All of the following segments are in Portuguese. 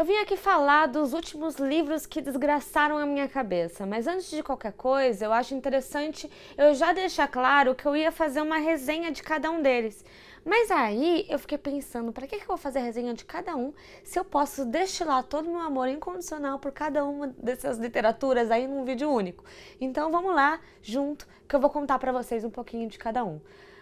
Eu vim aqui falar dos últimos livros que desgraçaram a minha cabeça, mas antes de qualquer coisa, eu acho interessante eu já deixar claro que eu ia fazer uma resenha de cada um deles. Mas aí eu fiquei pensando, para que, que eu vou fazer a resenha de cada um se eu posso destilar todo o meu amor incondicional por cada uma dessas literaturas aí num vídeo único? Então vamos lá, junto, que eu vou contar para vocês um pouquinho de cada um.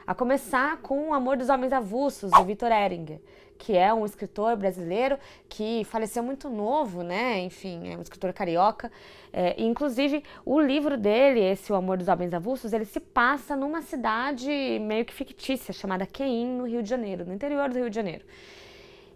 A começar com O Amor dos Homens Avulsos, do Victor Eringer, que é um escritor brasileiro que faleceu muito novo, né? Enfim, é um escritor carioca. É, inclusive, o livro dele, esse O Amor dos Homens Avulsos, ele se passa numa cidade meio que fictícia, chamada Queim, no Rio de Janeiro, no interior do Rio de Janeiro.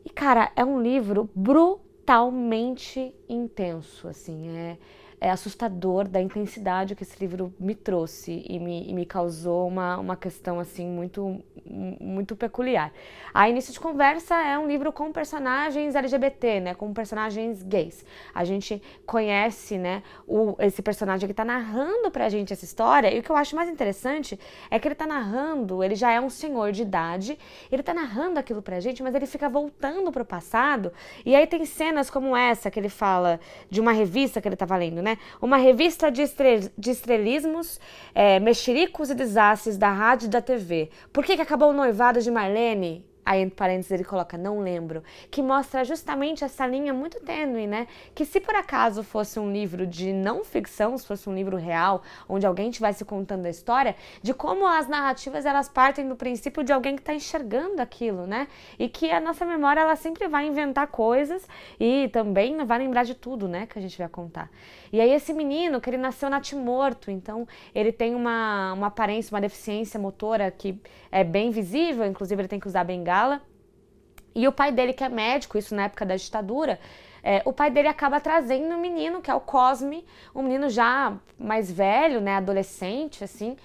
E, cara, é um livro brutal brutalmente intenso, assim, é, é assustador da intensidade que esse livro me trouxe e me, e me causou uma, uma questão, assim, muito, muito peculiar. A Início de Conversa é um livro com personagens LGBT, né, com personagens gays. A gente conhece, né, o, esse personagem que está narrando para a gente essa história e o que eu acho mais interessante é que ele está narrando, ele já é um senhor de idade, ele está narrando aquilo para a gente, mas ele fica voltando para o passado e aí tem cenas cenas como essa que ele fala de uma revista que ele estava tá lendo, né? Uma revista de, estrel de estrelismos, é, mexericos e desastres da rádio e da TV. Por que, que acabou o noivado de Marlene? aí entre parênteses ele coloca não lembro, que mostra justamente essa linha muito tênue, né? Que se por acaso fosse um livro de não ficção, se fosse um livro real, onde alguém estivesse contando a história, de como as narrativas elas partem do princípio de alguém que está enxergando aquilo, né? E que a nossa memória ela sempre vai inventar coisas e também vai lembrar de tudo, né? Que a gente vai contar. E aí esse menino, que ele nasceu natimorto, então ele tem uma, uma aparência, uma deficiência motora que é bem visível, inclusive ele tem que usar bengala. E o pai dele, que é médico, isso na época da ditadura, é, o pai dele acaba trazendo um menino, que é o Cosme, um menino já mais velho, né, adolescente, assim.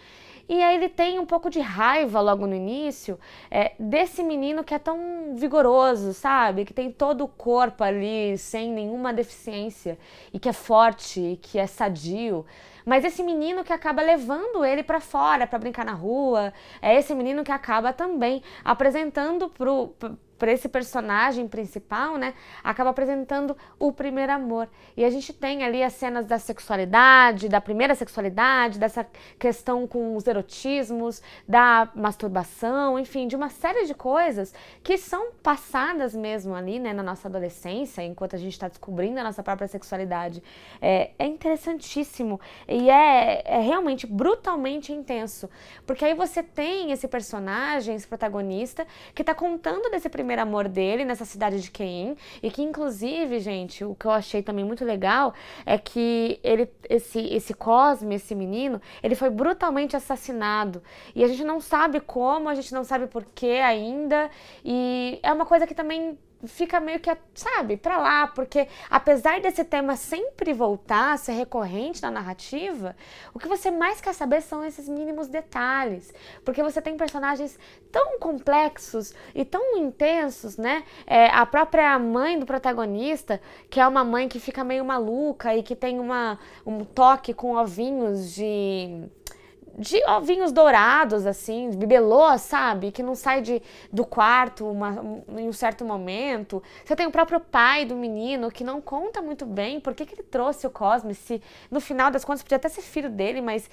E aí ele tem um pouco de raiva logo no início é, desse menino que é tão vigoroso, sabe? Que tem todo o corpo ali, sem nenhuma deficiência, e que é forte, e que é sadio. Mas esse menino que acaba levando ele para fora para brincar na rua, é esse menino que acaba também apresentando pro para esse personagem principal, né, acaba apresentando o primeiro amor. E a gente tem ali as cenas da sexualidade, da primeira sexualidade, dessa questão com os erotismos, da masturbação, enfim, de uma série de coisas que são passadas mesmo ali, né, na nossa adolescência, enquanto a gente está descobrindo a nossa própria sexualidade. É, é interessantíssimo e é, é realmente brutalmente intenso, porque aí você tem esse personagem, esse protagonista, que está contando desse primeiro primeiro amor dele nessa cidade de Keim E que, inclusive, gente, o que eu achei também muito legal é que ele, esse, esse Cosme, esse menino, ele foi brutalmente assassinado. E a gente não sabe como, a gente não sabe por que ainda. E é uma coisa que também fica meio que, sabe, para lá, porque apesar desse tema sempre voltar, ser recorrente na narrativa, o que você mais quer saber são esses mínimos detalhes, porque você tem personagens tão complexos e tão intensos, né? É, a própria mãe do protagonista, que é uma mãe que fica meio maluca e que tem uma, um toque com ovinhos de de ovinhos dourados, assim, bibelô, sabe? Que não sai de, do quarto uma, em um certo momento. Você tem o próprio pai do menino que não conta muito bem por que, que ele trouxe o Cosme, se no final das contas podia até ser filho dele, mas,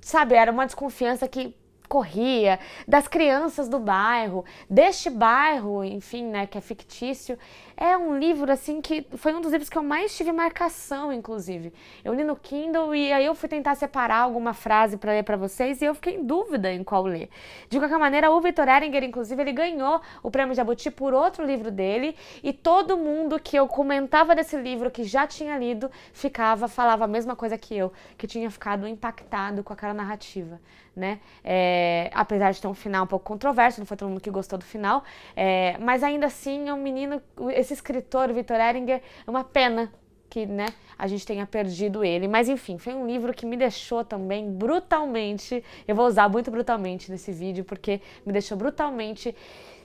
sabe, era uma desconfiança que corria, das crianças do bairro, deste bairro, enfim, né, que é fictício. É um livro, assim, que foi um dos livros que eu mais tive marcação, inclusive. Eu li no Kindle e aí eu fui tentar separar alguma frase para ler para vocês e eu fiquei em dúvida em qual ler. De qualquer maneira, o Vitor Eringer, inclusive, ele ganhou o prêmio Jabuti por outro livro dele e todo mundo que eu comentava desse livro, que já tinha lido, ficava, falava a mesma coisa que eu, que tinha ficado impactado com aquela narrativa, né? É, apesar de ter um final um pouco controverso, não foi todo mundo que gostou do final, é, mas ainda assim é um menino, esse esse escritor, Victor Eringer, é uma pena que né, a gente tenha perdido ele. Mas enfim, foi um livro que me deixou também brutalmente. Eu vou usar muito brutalmente nesse vídeo, porque me deixou brutalmente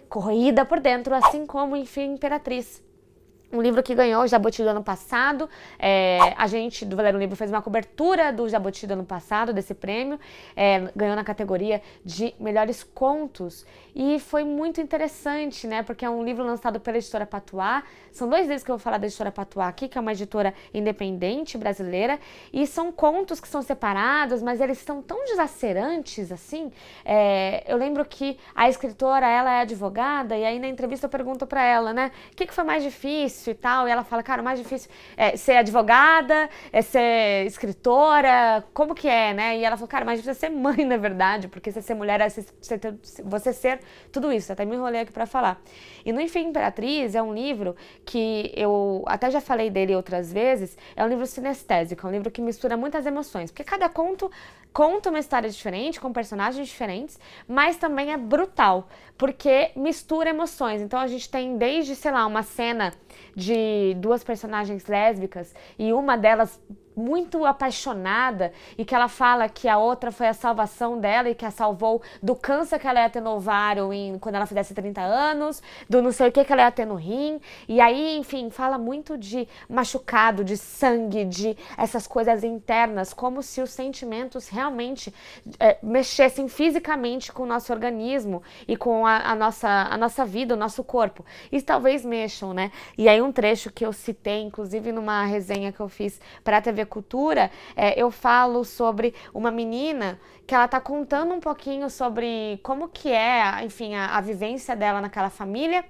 corroída por dentro, assim como, enfim, Imperatriz um livro que ganhou o Jaboti do ano passado. É, a gente do Valério Livro fez uma cobertura do Jaboti do ano passado, desse prêmio. É, ganhou na categoria de melhores contos. E foi muito interessante, né? Porque é um livro lançado pela editora Patuá. São dois livros que eu vou falar da editora Patuá aqui, que é uma editora independente brasileira. E são contos que são separados, mas eles estão tão desacerantes assim. É, eu lembro que a escritora, ela é advogada, e aí na entrevista eu pergunto para ela, né? O que, que foi mais difícil? difícil e tal. E ela fala, cara, o mais difícil é ser advogada, é ser escritora, como que é, né? E ela falou, cara, o mais difícil é ser mãe, na verdade, porque você ser mulher é você ser tudo isso. Até me enrolei aqui para falar. E no Enfim Imperatriz é um livro que eu até já falei dele outras vezes, é um livro sinestésico, é um livro que mistura muitas emoções, porque cada conto conta uma história diferente, com personagens diferentes, mas também é brutal, porque mistura emoções. Então a gente tem desde, sei lá, uma cena de duas personagens lésbicas e uma delas muito apaixonada e que ela fala que a outra foi a salvação dela e que a salvou do câncer que ela ia ter no ovário em, quando ela fizesse 30 anos, do não sei o que que ela ia ter no rim. E aí, enfim, fala muito de machucado, de sangue, de essas coisas internas, como se os sentimentos realmente é, mexessem fisicamente com o nosso organismo e com a, a, nossa, a nossa vida, o nosso corpo. E talvez mexam, né? E aí um trecho que eu citei, inclusive numa resenha que eu fiz para a TV cultura, é, eu falo sobre uma menina que ela está contando um pouquinho sobre como que é, enfim, a, a vivência dela naquela família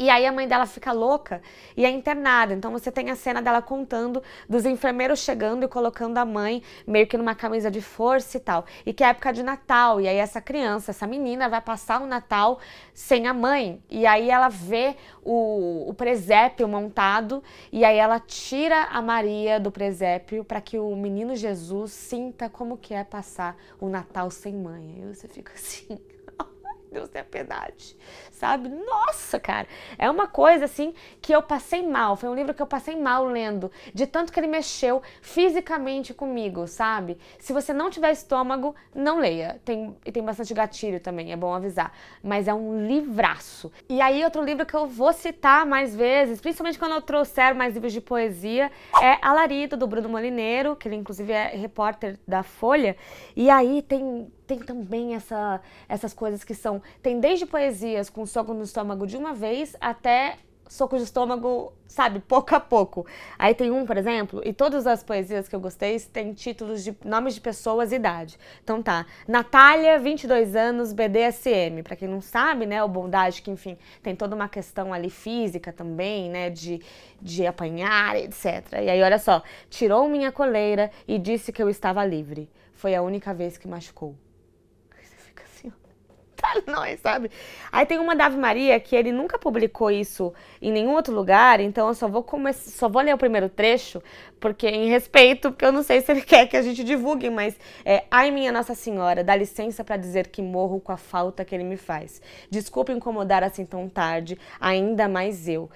e aí a mãe dela fica louca e é internada. Então você tem a cena dela contando dos enfermeiros chegando e colocando a mãe meio que numa camisa de força e tal. E que é época de Natal. E aí essa criança, essa menina vai passar o Natal sem a mãe. E aí ela vê o, o presépio montado e aí ela tira a Maria do presépio para que o menino Jesus sinta como que é passar o Natal sem mãe. Aí você fica assim. Deus tenha piedade, sabe? Nossa, cara, é uma coisa assim que eu passei mal. Foi um livro que eu passei mal lendo, de tanto que ele mexeu fisicamente comigo, sabe? Se você não tiver estômago, não leia. Tem, tem bastante gatilho também, é bom avisar. Mas é um livraço. E aí, outro livro que eu vou citar mais vezes, principalmente quando eu trouxer mais livros de poesia, é Alarido, do Bruno Molineiro, que ele inclusive é repórter da Folha. E aí tem tem também essa, essas coisas que são. Tem desde poesias com soco no estômago de uma vez até soco de estômago, sabe, pouco a pouco. Aí tem um, por exemplo, e todas as poesias que eu gostei têm títulos de nomes de pessoas e idade. Então tá, Natália, 22 anos, BDSM. Para quem não sabe, né, o Bondage, que enfim, tem toda uma questão ali física também, né, de, de apanhar, etc. E aí, olha só, tirou minha coleira e disse que eu estava livre. Foi a única vez que machucou pra tá nós, sabe? Aí tem uma da Ave Maria que ele nunca publicou isso em nenhum outro lugar, então eu só vou começar, só vou ler o primeiro trecho, porque é em respeito, porque eu não sei se ele quer que a gente divulgue, mas é, ai minha Nossa Senhora, dá licença para dizer que morro com a falta que ele me faz. desculpe incomodar assim tão tarde, ainda mais eu.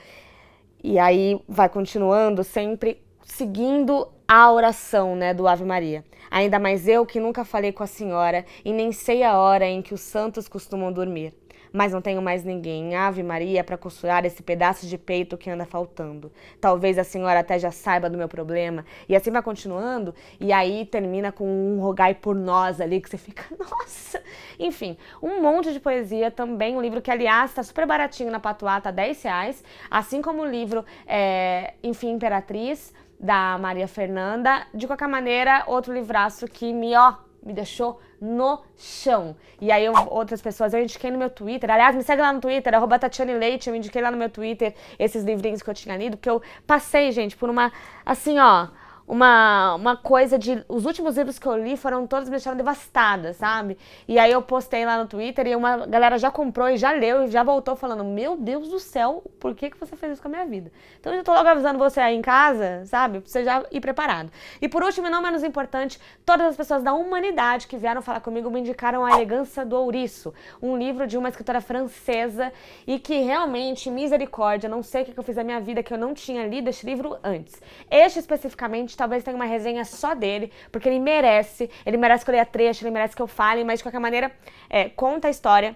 E aí vai continuando sempre seguindo a oração né, do Ave Maria. Ainda mais eu que nunca falei com a senhora e nem sei a hora em que os santos costumam dormir. Mas não tenho mais ninguém, Ave Maria, para costurar esse pedaço de peito que anda faltando. Talvez a senhora até já saiba do meu problema. E assim vai continuando, e aí termina com um rogai por nós ali, que você fica, nossa! Enfim, um monte de poesia também. Um livro que, aliás, está super baratinho na Patuá, tá 10 reais. Assim como o livro, é, enfim, Imperatriz, da Maria Fernanda. De qualquer maneira, outro livraço que me, ó, me deixou no chão. E aí eu, outras pessoas eu indiquei no meu Twitter. Aliás, me segue lá no Twitter, arroba Tatiane Leite, eu indiquei lá no meu Twitter esses livrinhos que eu tinha lido, porque eu passei, gente, por uma assim, ó, uma, uma coisa de. Os últimos livros que eu li foram todos me deixaram devastada, sabe? E aí eu postei lá no Twitter e uma galera já comprou e já leu e já voltou falando: Meu Deus do céu, por que, que você fez isso com a minha vida? Então eu já tô logo avisando você aí em casa, sabe? Pra você já ir preparado. E por último, e não menos importante, todas as pessoas da humanidade que vieram falar comigo me indicaram A Elegância do Ouriço, um livro de uma escritora francesa e que realmente, misericórdia, não sei o que, eu fiz na minha vida, que eu não tinha lido este livro antes. Este especificamente talvez tenha uma resenha só dele, porque ele merece, ele merece que eu leia trecho, ele merece que eu fale, mas de qualquer maneira, é, conta a história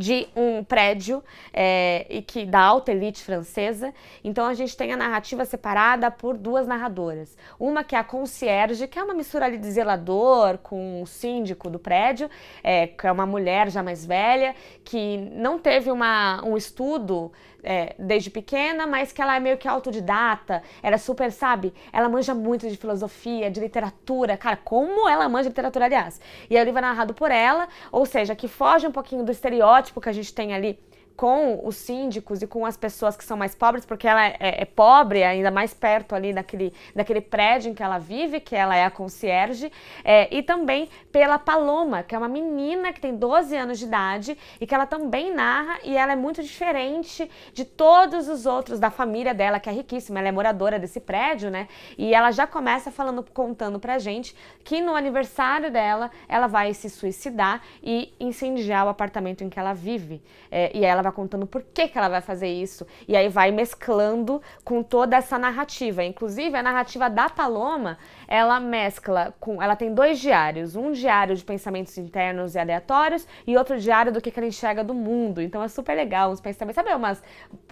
de um prédio é, e que da alta elite francesa. Então a gente tem a narrativa separada por duas narradoras. Uma que é a concierge, que é uma mistura ali de zelador com o síndico do prédio, é, que é uma mulher já mais velha, que não teve uma, um estudo é, desde pequena, mas que ela é meio que autodidata, era super, sabe? Ela manja muito de filosofia, de literatura, cara, como ela manja de literatura, aliás. E aí o livro é narrado por ela, ou seja, que foge um pouquinho do estereótipo que a gente tem ali com os síndicos e com as pessoas que são mais pobres, porque ela é, é, é pobre, é ainda mais perto ali daquele, daquele prédio em que ela vive, que ela é a concierge, é, e também pela Paloma, que é uma menina que tem 12 anos de idade e que ela também narra e ela é muito diferente de todos os outros da família dela, que é riquíssima, ela é moradora desse prédio, né? E ela já começa falando, contando pra gente que no aniversário dela, ela vai se suicidar e incendiar o apartamento em que ela vive. É, e ela acaba contando por que, que ela vai fazer isso. E aí vai mesclando com toda essa narrativa. Inclusive, a narrativa da Paloma ela mescla com. Ela tem dois diários: um diário de pensamentos internos e aleatórios e outro diário do que, que ela enxerga do mundo. Então é super legal. Uns pensamentos. Sabe umas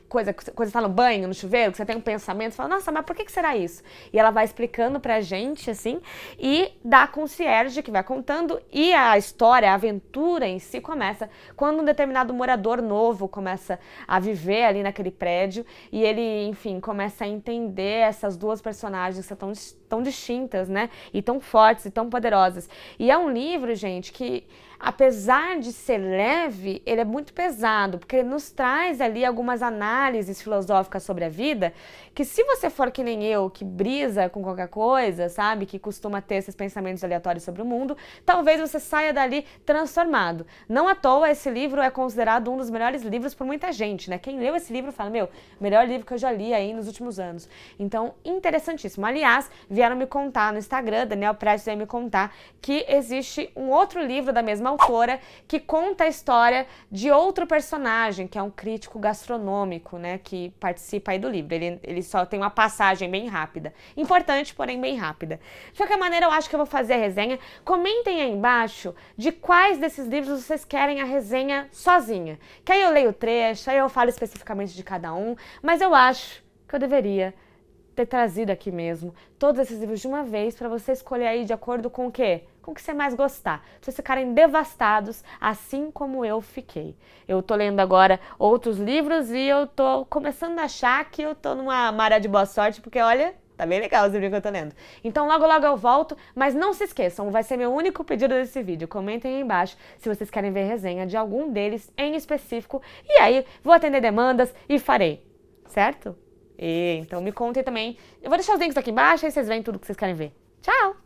coisa, coisa tá no banho, no chuveiro, que você tem um pensamento, você fala, nossa, mas por que, que será isso? E ela vai explicando pra gente, assim, e dá concierge que vai contando, e a história, a aventura em si começa quando um determinado morador novo começa a viver ali naquele prédio, e ele, enfim, começa a entender essas duas personagens que são tão, tão distintas distintas, né? E tão fortes e tão poderosas. E é um livro, gente, que apesar de ser leve, ele é muito pesado, porque ele nos traz ali algumas análises filosóficas sobre a vida, que se você for que nem eu, que brisa com qualquer coisa, sabe, que costuma ter esses pensamentos aleatórios sobre o mundo, talvez você saia dali transformado. Não à toa esse livro é considerado um dos melhores livros por muita gente, né? Quem leu esse livro fala, meu, melhor livro que eu já li aí nos últimos anos. Então, interessantíssimo. Aliás, vieram me contar contar no Instagram, Daniel Prestes veio me contar, que existe um outro livro da mesma autora que conta a história de outro personagem, que é um crítico gastronômico, né, que participa aí do livro. Ele, ele só tem uma passagem bem rápida. Importante, porém bem rápida. De qualquer maneira, eu acho que eu vou fazer a resenha. Comentem aí embaixo de quais desses livros vocês querem a resenha sozinha. Que aí eu leio o trecho, aí eu falo especificamente de cada um, mas eu acho que eu deveria ter trazido aqui mesmo todos esses livros de uma vez para você escolher aí de acordo com o quê? Com o que você mais gostar. Se vocês ficarem devastados, assim como eu fiquei. Eu tô lendo agora outros livros e eu tô começando a achar que eu tô numa maré de boa sorte, porque olha, Tá bem legal os livros que eu tô lendo. Então logo logo eu volto, mas não se esqueçam, vai ser meu único pedido desse vídeo. Comentem aí embaixo se vocês querem ver resenha de algum deles em específico. E aí vou atender demandas e farei, certo? E, então me contem também. Eu vou deixar os links aqui embaixo, aí vocês veem tudo que vocês querem ver. Tchau!